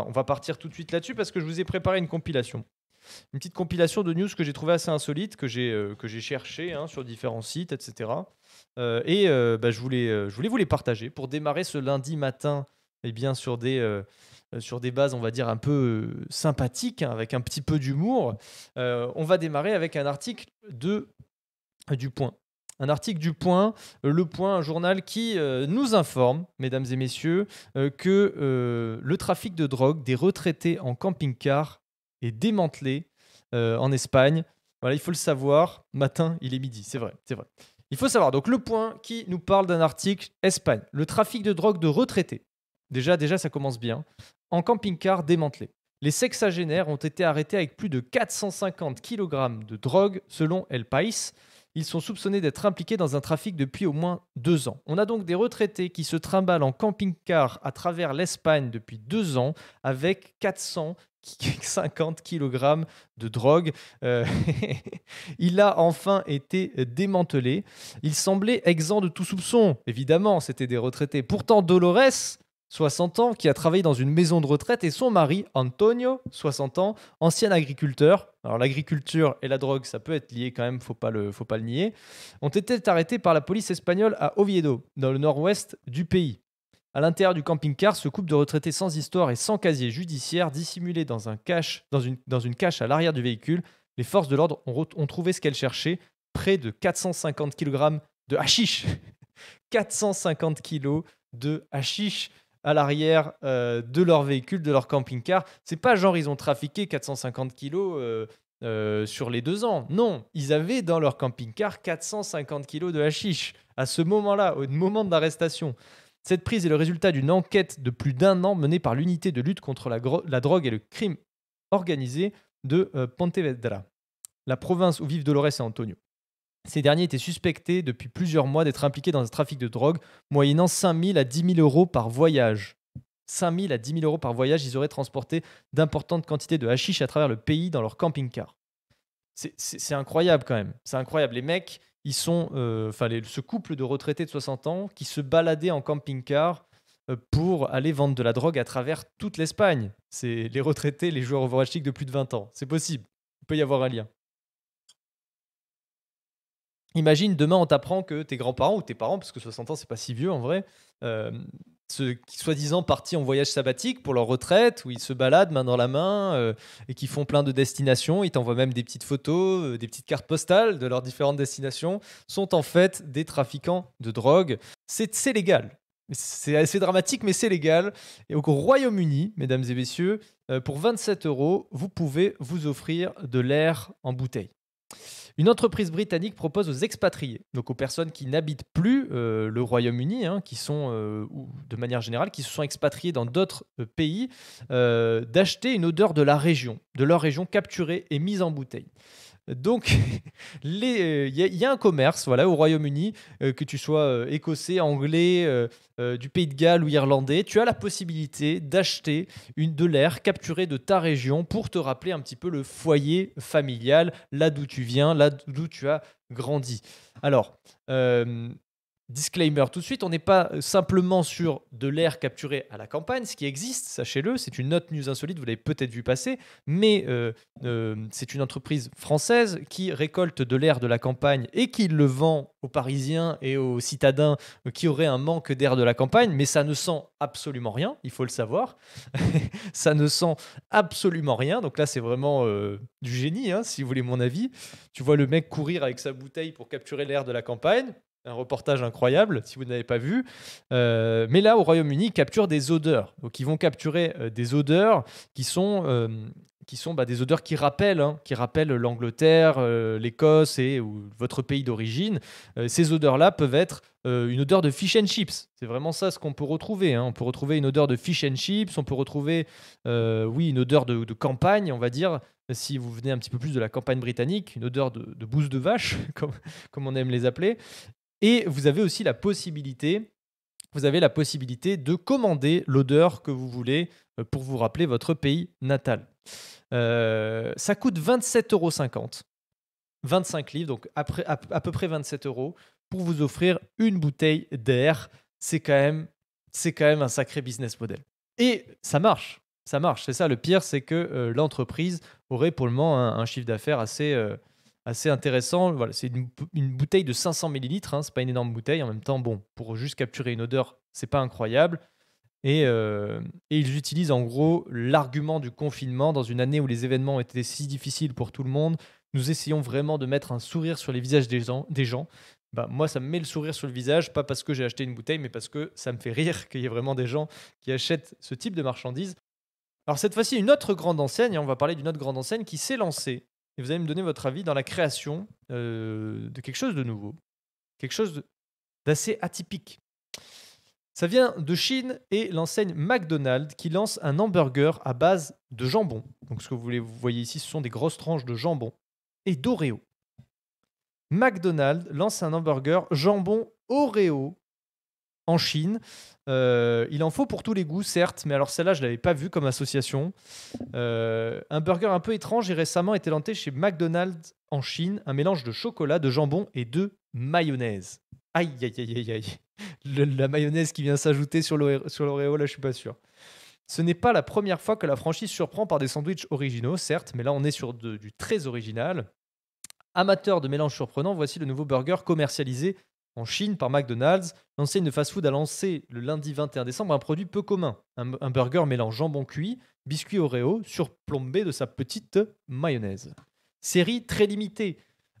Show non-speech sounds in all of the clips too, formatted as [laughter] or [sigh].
On va partir tout de suite là-dessus parce que je vous ai préparé une compilation. Une petite compilation de news que j'ai trouvé assez insolite, que j'ai euh, cherché hein, sur différents sites, etc. et euh, euh, bah, je, voulais, je voulais vous les partager pour démarrer ce lundi matin et eh bien, sur, des, sur des bases, on va dire, un peu sympathiques, hein, avec un petit peu d'humour. on va démarrer avec un article de, du point un article du Point, euh, Le Point, un journal qui euh, nous informe, mesdames et messieurs, euh, que le trafic de drogue des retraités en camping-car est démantelé en Espagne. Voilà, il faut le savoir, matin, il est midi, c'est vrai, c'est vrai. Il faut savoir, donc le point qui nous parle d'un article Espagne, le trafic de drogue de retraités. Déjà, déjà, ça commence bien. En camping-car démantelé. Les sexagénaires ont été arrêtés avec plus de 450 kg de drogue selon El País. Ils sont soupçonnés d'être impliqués dans un trafic depuis au moins deux ans. On a donc des retraités qui se trimballent en camping-car à travers l'Espagne depuis deux ans avec 450 50 kg de drogue. Euh, [laughs] il a enfin été démantelé. Il semblait exempt de tout soupçon. Évidemment, c'était des retraités. Pourtant, Dolores 60 ans, qui a travaillé dans une maison de retraite, et son mari, Antonio, 60 ans, ancien agriculteur. Alors l'agriculture et la drogue, ça peut être lié quand même, faut pas le, faut pas le nier. Ont été arrêtés par la police espagnole à Oviedo, dans le nord-ouest du pays. À l'intérieur du camping-car, ce couple de retraités sans histoire et sans casier judiciaire, dissimulé dans, un cache, dans, une, dans une cache à l'arrière du véhicule, les forces de l'ordre ont, trouvé ce qu'elles cherchaient, près de 450 kg de hashish. 450 [laughs] kg de hashish à l'arrière euh, de leur véhicule, de leur camping-car. C'est pas genre ils ont trafiqué 450 kilos euh, euh, sur les deux ans. Non, ils avaient dans leur camping-car 450 kilos de hashish à ce moment-là, au moment de l'arrestation. Cette prise est le résultat d'une enquête de plus d'un an menée par l'unité de lutte contre la, la, drogue et le crime organisé de Pontevedra, la province où vivent Dolores et Antonio. Ces derniers étaient suspectés depuis plusieurs mois d'être impliqués dans un trafic de drogue, moyennant 5 000 à 10 000 euros par voyage. 5 000 à 10 000 euros par voyage, ils auraient transporté d'importantes quantités de hashish à travers le pays dans leur camping-car. C'est incroyable quand même. C'est incroyable. Les mecs, ils sont. Euh, enfin, ce couple de retraités de 60 ans qui se baladaient en camping-car euh, pour aller vendre de la drogue à travers toute l'Espagne. C'est les retraités, les joueurs overwatch de plus de 20 ans. C'est possible. Il peut y avoir un lien. Imagine demain on t'apprend que tes grands-parents ou tes parents, parce que 60 ans c'est pas si vieux en vrai, euh, ceux qui soi-disant partis en voyage sabbatique pour leur retraite, où ils se baladent main dans la main euh, et qui font plein de destinations, ils t'envoient même des petites photos, euh, des petites cartes postales de leurs différentes destinations, sont en fait des trafiquants de drogue. C'est légal. C'est assez dramatique, mais c'est légal. Et au Royaume-Uni, mesdames et messieurs, pour 27 euros, vous pouvez vous offrir de l'air en bouteille. Une entreprise britannique propose aux expatriés, donc aux personnes qui n'habitent plus euh, le Royaume-Uni, hein, qui sont, euh, ou de manière générale, qui se sont expatriés dans d'autres euh, pays, d'acheter une odeur de la région, de leur région capturée et mise en bouteille. Donc, il [laughs] euh, y, a un commerce voilà, au Royaume-Uni, euh, que tu sois euh, écossais, anglais, du Pays de Galles ou irlandais, tu as la possibilité d'acheter une de l'air capturée de ta région pour te rappeler un petit peu le foyer familial, là d'où tu viens, là d'où tu as grandi. Alors, Disclaimer tout de suite, on n'est pas euh, simplement sur de l'air capturé à la campagne, ce qui existe, sachez-le, c'est une autre news insolite, vous l'avez peut-être vu passer, mais euh, euh, c'est une entreprise française qui récolte de l'air de la campagne et qui le vend aux Parisiens et aux citadins qui auraient un manque d'air de la campagne, mais ça ne sent absolument rien, il faut le savoir, [laughs] ça ne sent absolument rien, donc là c'est vraiment du génie, hein, si vous voulez mon avis. Tu vois le mec courir avec sa bouteille pour capturer l'air de la campagne, un reportage incroyable si vous n'avez pas vu. Euh, mais là, au Royaume-Uni, ils capturent des odeurs. Donc, ils vont capturer euh, des odeurs qui sont, euh, qui sont bah, des odeurs qui rappellent, hein, qui rappellent l'Angleterre, l'Écosse et votre pays d'origine. ces odeurs-là peuvent être une odeur de fish and chips. C'est vraiment ça ce qu'on peut retrouver. Hein. On peut retrouver une odeur de fish and chips. On peut retrouver, oui, une odeur de, campagne, on va dire si vous venez un petit peu plus de la campagne britannique, une odeur de, bouse de vache, [laughs] comme on aime les appeler. Et vous avez aussi la possibilité, vous avez la possibilité de commander l'odeur que vous voulez euh, pour vous rappeler votre pays natal. Euh, ça coûte 27,50 euros. 25 livres, donc à, peu près 27 euros, pour vous offrir une bouteille d'air. C'est quand, même, quand même un sacré business model. Et ça marche, ça marche. C'est ça le pire, c'est que euh, l'entreprise aurait pour le moment un, chiffre d'affaires assez, assez intéressant. Voilà, c'est une, bouteille de 500 millilitres, hein, c'est pas une énorme bouteille. En même temps, bon, pour juste capturer une odeur, c'est pas incroyable. Et, euh, et, ils utilisent en gros l'argument du confinement dans une année où les événements étaient si difficiles pour tout le monde. Nous essayons vraiment de mettre un sourire sur les visages des gens. Des gens. Bah, moi, ça me met le sourire sur le visage, pas parce que j'ai acheté une bouteille, mais parce que ça me fait rire qu'il y ait vraiment des gens qui achètent ce type de marchandises. Alors cette fois-ci, une autre grande enseigne, hein, on va parler d'une autre grande enseigne qui s'est lancée et vous allez me donner votre avis dans la création euh, de quelque chose de nouveau, quelque chose d'assez atypique. Ça vient de Chine et l'enseigne McDonald's qui lance un hamburger à base de jambon. Donc ce que vous voyez ici, ce sont des grosses tranches de jambon et d'Oreo. McDonald's lance un hamburger jambon Oreo en Chine. Euh, il en faut pour tous les goûts, certes, mais alors celle-là, je ne l'avais pas vue comme association. Euh, un burger un peu étrange et récemment été lancé chez McDonald's en Chine, un mélange de chocolat, de jambon et de mayonnaise. Aïe, aïe, aïe, aïe, aïe. la mayonnaise qui vient s'ajouter sur l'Oreo, là, je suis pas sûr. Ce n'est pas la première fois que la franchise surprend par des sandwichs originaux, certes, mais là, on est sur du très original. Amateur de mélanges surprenants, voici le nouveau burger commercialisé en Chine, par McDonald's, l'enseigne de fast-food a lancé le lundi 21 décembre un produit peu commun, un, burger mêlant jambon cuit, biscuit Oreo, surplombé de sa petite mayonnaise. Série très limitée,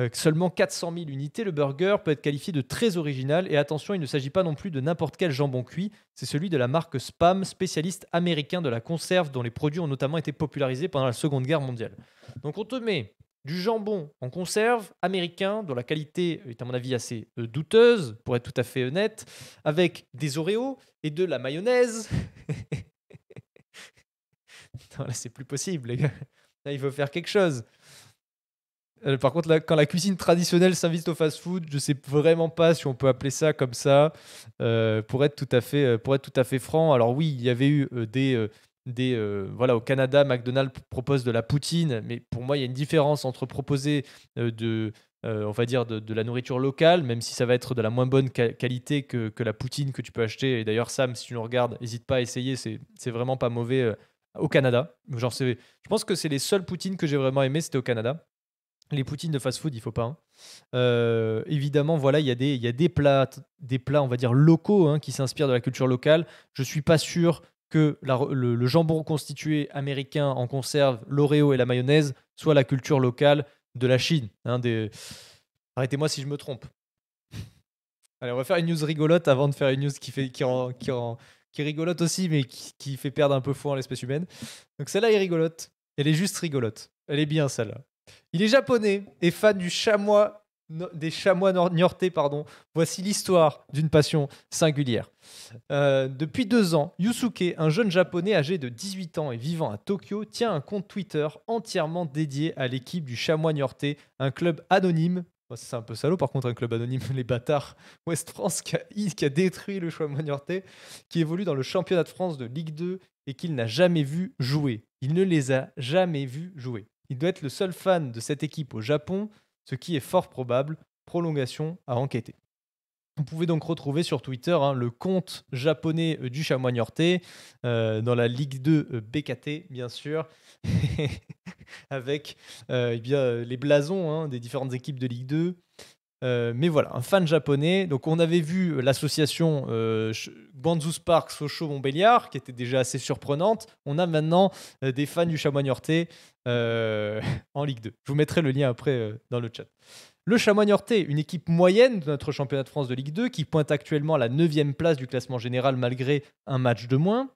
euh, seulement 400 000 unités, le burger peut être qualifié de très original et attention, il ne s'agit pas non plus de n'importe quel jambon cuit, c'est celui de la marque Spam, spécialiste américain de la conserve dont les produits ont notamment été popularisés pendant la Seconde Guerre mondiale. Donc on te met du jambon en conserve américain, dont la qualité est à mon avis assez euh, douteuse, pour être tout à fait honnête, avec des oreos et de la mayonnaise. [laughs] non, là, c'est plus possible, les gars. Là, il faut faire quelque chose. Euh, par contre, là, quand la cuisine traditionnelle s'invite au fast-food, je ne sais vraiment pas si on peut appeler ça comme ça. Euh, pour être tout à fait, pour être tout à fait franc, alors oui, il y avait eu des des euh, voilà au Canada McDonald's propose de la poutine mais pour moi il y a une différence entre proposer euh, de euh, on va dire de, la nourriture locale même si ça va être de la moins bonne qualité que, la poutine que tu peux acheter et d'ailleurs Sam si tu nous regardes n'hésite pas à essayer c'est vraiment pas mauvais au Canada genre je pense que c'est les seules poutines que j'ai vraiment aimé c'était au Canada les poutines de fast-food, il faut pas. Hein. évidemment, voilà, il y, y, a des plats, des plats, on va dire locaux, hein, qui s'inspirent de la culture locale. Je ne suis pas sûr que le, jambon constitué américain en conserve, l'oreo et la mayonnaise soit la culture locale de la Chine. Hein, arrêtez-moi si je me trompe. Allez, on va faire une news rigolote avant de faire une news qui, fait, qui, rigolote aussi, mais qui, fait perdre un peu fond en l'espèce humaine. Donc celle-là est rigolote. Elle est juste rigolote. Elle est bien celle-là. Il est japonais et fan du chamois des chamois niortais, pardon. Voici l'histoire d'une passion singulière. Euh, depuis deux ans, Yusuke, un jeune japonais âgé de 18 ans et vivant à Tokyo, tient un compte Twitter entièrement dédié à l'équipe du chamois niortais, un club anonyme. Oh, c'est un peu salaud par contre, un club anonyme, [laughs] les bâtards. West France qui a, détruit le chamois niortais, qui évolue dans le championnat de France de Ligue 2 et qu'il n'a jamais vu jouer. Il ne les a jamais vus jouer. Il doit être le seul fan de cette équipe au Japon ce qui est fort probable, prolongation à enquêter. Vous pouvez donc retrouver sur Twitter hein, le compte japonais euh, du chamois norté euh, dans la Ligue 2 euh, BKT, bien sûr, [laughs] avec eh les blasons hein, des différentes équipes de Ligue 2, euh, mais voilà, un fan japonais. Donc on avait vu l'association euh, park Spark Sochaux Montbéliard qui était déjà assez surprenante. On a maintenant euh, des fans du Chamois Niortais euh, [laughs] en Ligue 2. Je vous mettrai le lien après dans le chat. Le Chamois Niortais, une équipe moyenne de notre championnat de France de Ligue 2 qui pointe actuellement la 9 place du classement général malgré un match de moins.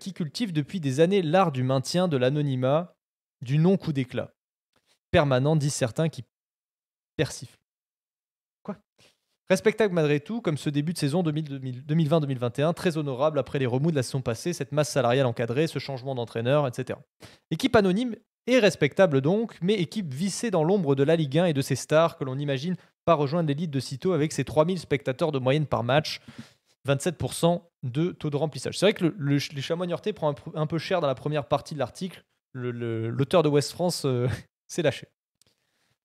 qui cultive depuis des années l'art du maintien, de l'anonymat, du non-coup d'éclat. Permanent, disent certains qui persiflent. Quoi Respectable malgré tout, comme ce début de saison 2020-2021, très honorable après les remous de la saison passée, cette masse salariale encadrée, ce changement d'entraîneur, etc. Équipe anonyme et respectable donc, mais équipe vissée dans l'ombre de la Ligue 1 et de ses stars que l'on imagine pas rejoindre l'élite de sitôt avec ses 3000 spectateurs de moyenne par match, 27% de taux de remplissage. C'est vrai que le, les chamois prend un, peu cher dans la première partie de l'article, l'auteur de West France euh, [laughs] s'est lâché.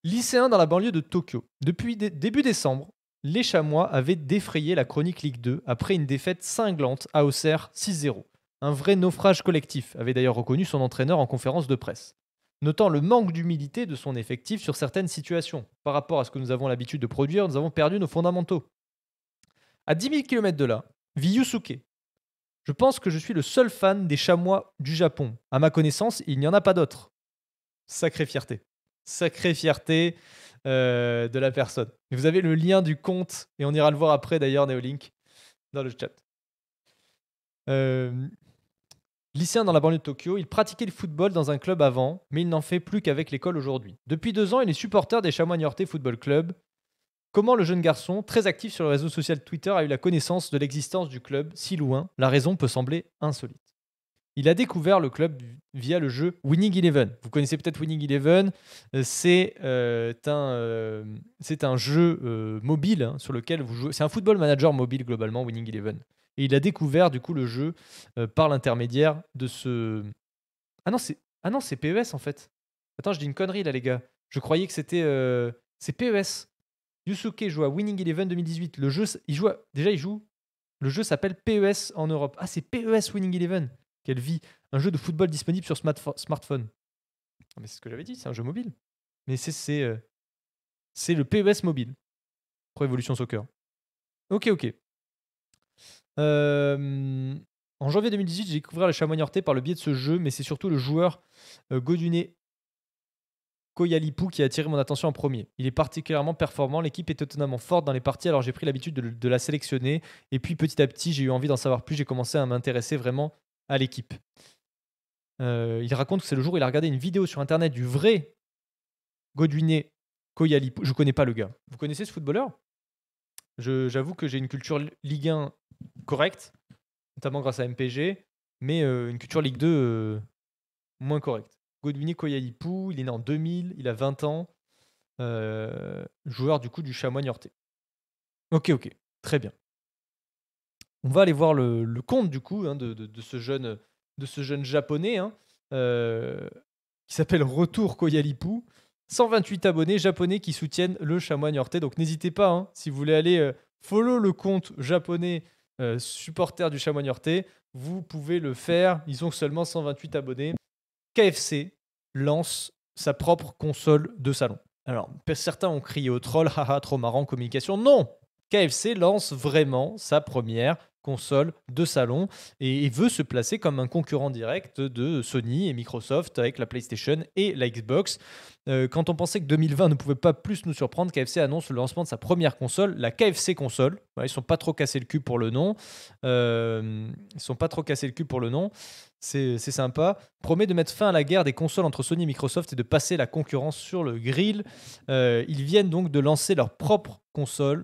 Lycéen dans la banlieue de Tokyo. Depuis début décembre, les Chamois avaient défrayé la chronique Ligue 2 après une défaite cinglante à Auxerre 6-0. Un vrai naufrage collectif, avait d'ailleurs reconnu son entraîneur en conférence de presse. Notant le manque d'humilité de son effectif sur certaines situations. Par rapport à ce que nous avons l'habitude de produire, nous avons perdu nos fondamentaux. À 10 000 km de là, vit Yusuke. Je pense que je suis le seul fan des chamois du Japon. À ma connaissance, il n'y en a pas d'autres. Sacrée fierté sacrée fierté euh, de la personne. vous avez le lien du compte, et on ira le voir après d'ailleurs, Neolink, dans le chat. Euh, Lycéen dans la banlieue de Tokyo, il pratiquait le football dans un club avant, mais il n'en fait plus qu'avec l'école aujourd'hui. Depuis deux ans, il est supporter des Chamois Niortais Football Club. Comment le jeune garçon, très actif sur le réseau social Twitter, a eu la connaissance de l'existence du club si loin La raison peut sembler insolite. Il a découvert le club via le jeu Winning Eleven. Vous connaissez peut-être Winning Eleven, euh, euh, euh, c'est un, jeu mobile hein, sur lequel vous jouez. C'est un football manager mobile globalement, Winning Eleven. Et il a découvert du coup le jeu par l'intermédiaire de ce. Ah non, c'est PES ah e en fait. Attends, je dis une connerie là les gars. Je croyais que c'était c'est PES. Yusuke joue à Winning Eleven 2018. Le jeu, il joue déjà il joue. Le jeu s'appelle PES en Europe. Ah c'est PES Winning Eleven. Quelle vit Un jeu de football disponible sur smartphone. Mais c'est ce que j'avais dit, c'est un jeu mobile. Mais c'est euh, le PES mobile. Pro Evolution Soccer. Ok, ok. Euh, en janvier 2018, j'ai découvert la chamoignorté par le biais de ce jeu, mais c'est surtout le joueur euh, Goduné Koyalipou qui a attiré mon attention en premier. Il est particulièrement performant, l'équipe est étonnamment forte dans les parties, alors j'ai pris l'habitude de, la sélectionner. Et puis petit à petit, j'ai eu envie d'en savoir plus, j'ai commencé à m'intéresser vraiment à l'équipe. Euh, il raconte que c'est le jour où il a regardé une vidéo sur internet du vrai Godwiné Koyalipo. Je connais pas le gars. Vous connaissez ce footballeur J'avoue que j'ai une culture Ligue 1 correcte, notamment grâce à MPG, mais euh, une culture Ligue 2 euh, moins correcte. Godwiné Koyalipou, il est né en 2000, il a 20 ans, joueur du coup du Chamois Niortais. Ok, ok, très bien. On va aller voir le, compte du coup hein, de, ce jeune, de ce jeune japonais hein, euh, qui s'appelle Retour Koyalipu. 128 abonnés japonais qui soutiennent le chamois Donc n'hésitez pas, hein, si vous voulez aller euh, follow le compte japonais euh, supporter du chamois vous pouvez le faire. Ils ont seulement 128 abonnés. KFC lance sa propre console de salon. Alors, certains ont crié au troll, [laughs] haha, trop marrant, communication. Non KFC lance vraiment sa première console de salon et, veut se placer comme un concurrent direct de Sony et Microsoft avec la PlayStation et la Xbox. Euh, quand on pensait que 2020 ne pouvait pas plus nous surprendre, KFC annonce le lancement de sa première console, la KFC console. Ouais, ils sont pas trop cassés le cul pour le nom. Euh, ils sont pas trop cassés le cul pour le nom. C'est sympa. Promet de mettre fin à la guerre des consoles entre Sony et Microsoft et de passer la concurrence sur le grill. Euh, ils viennent donc de lancer leur propre console.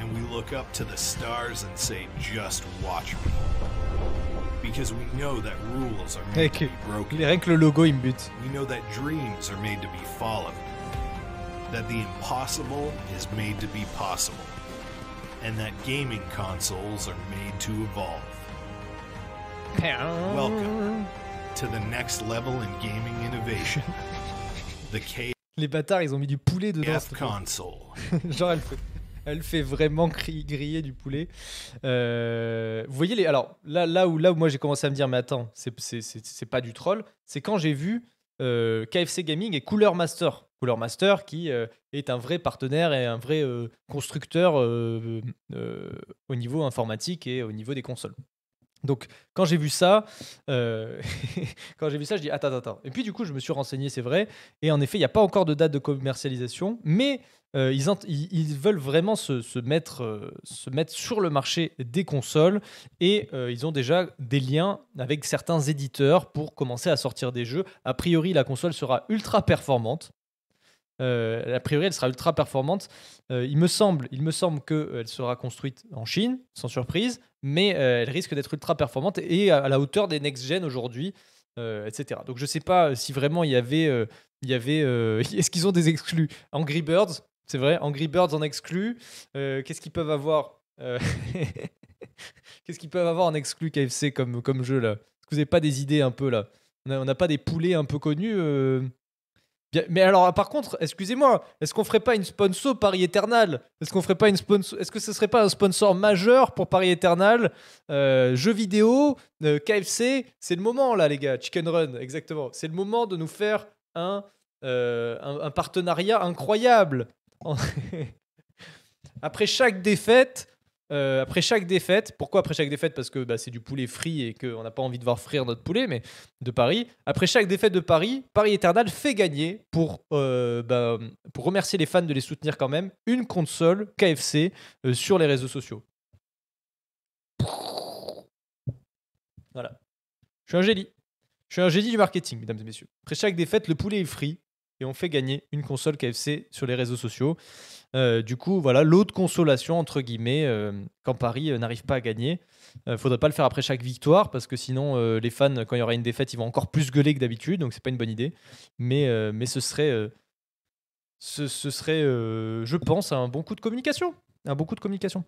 and we look up to the stars and say, just watch me. Because we know that rules are made to be broken. Rien que le logo, il bute. We know that dreams are made to be followed. That the impossible is made to be possible. And that gaming consoles are made to evolve. Welcome to the next level in gaming innovation. [laughs] The K Les bâtards, ils ont mis du poulet dedans. F console. [laughs] Genre, elle fait. elle fait vraiment griller du poulet. Euh, vous voyez, les, alors là, là, où, là où moi j'ai commencé à me dire, mais attends, c'est pas du troll, c'est quand j'ai vu euh, KFC Gaming et Cooler Master. Cooler Master qui euh, est un vrai partenaire et un vrai constructeur au niveau informatique et au niveau des consoles. Donc quand j'ai vu ça, [laughs] quand j'ai vu ça, je dis attends, attends, attends. Et puis du coup, je me suis renseigné, c'est vrai. Et en effet, il n'y a pas encore de date de commercialisation, mais euh, ils, veulent vraiment se, mettre, euh, se mettre sur le marché des consoles et euh, ils ont déjà des liens avec certains éditeurs pour commencer à sortir des jeux. A priori, la console sera ultra performante. a priori, elle sera ultra performante. il me semble, il me semble qu'elle sera construite en Chine, sans surprise, mais elle risque d'être ultra performante et à, la hauteur des next-gen aujourd'hui. etc. Donc je sais pas si vraiment il y avait, il y avait, [laughs] est-ce qu'ils ont des exclus Angry Birds c'est vrai, Angry Birds en exclut. Euh, qu'est-ce qu'ils peuvent avoir euh, [laughs] Qu'est-ce qu'ils peuvent avoir en exclu KFC comme, comme jeu là Est-ce que vous n'avez pas des idées un peu là On n'a pas des poulets un peu connus euh? mais alors, par contre, excusez-moi, est-ce qu'on ferait pas une sponsor Paris Eternal Est-ce qu'on ferait pas une sponsor Est-ce que ce serait pas un sponsor majeur pour Paris Eternal euh, Jeux vidéo, KFC, c'est le moment là, les gars. Chicken Run, exactement. C'est le moment de nous faire un, un, partenariat incroyable. [laughs] après chaque défaite, euh, après chaque défaite, pourquoi après chaque défaite Parce que bah, c'est du poulet frit et qu'on n'a pas envie de voir frire notre poulet, mais de Paris. Après chaque défaite de Paris, Paris Eternal fait gagner, pour, euh, bah, pour remercier les fans de les soutenir quand même, une console KFC euh, sur les réseaux sociaux. Voilà. Je suis un génie. Je suis un génie du marketing, mesdames et messieurs. Après chaque défaite, le poulet est frit et on fait gagner une console KFC sur les réseaux sociaux. Euh, du coup, voilà, l'autre consolation, entre guillemets, euh, quand Paris euh, n'arrive pas à gagner. faudrait pas le faire après chaque victoire, parce que sinon, les fans, quand il y aura une défaite, ils vont encore plus gueuler que d'habitude, donc c'est pas une bonne idée. Mais, mais ce serait, ce, ce serait je pense, un bon coup de communication. Un bon coup de communication.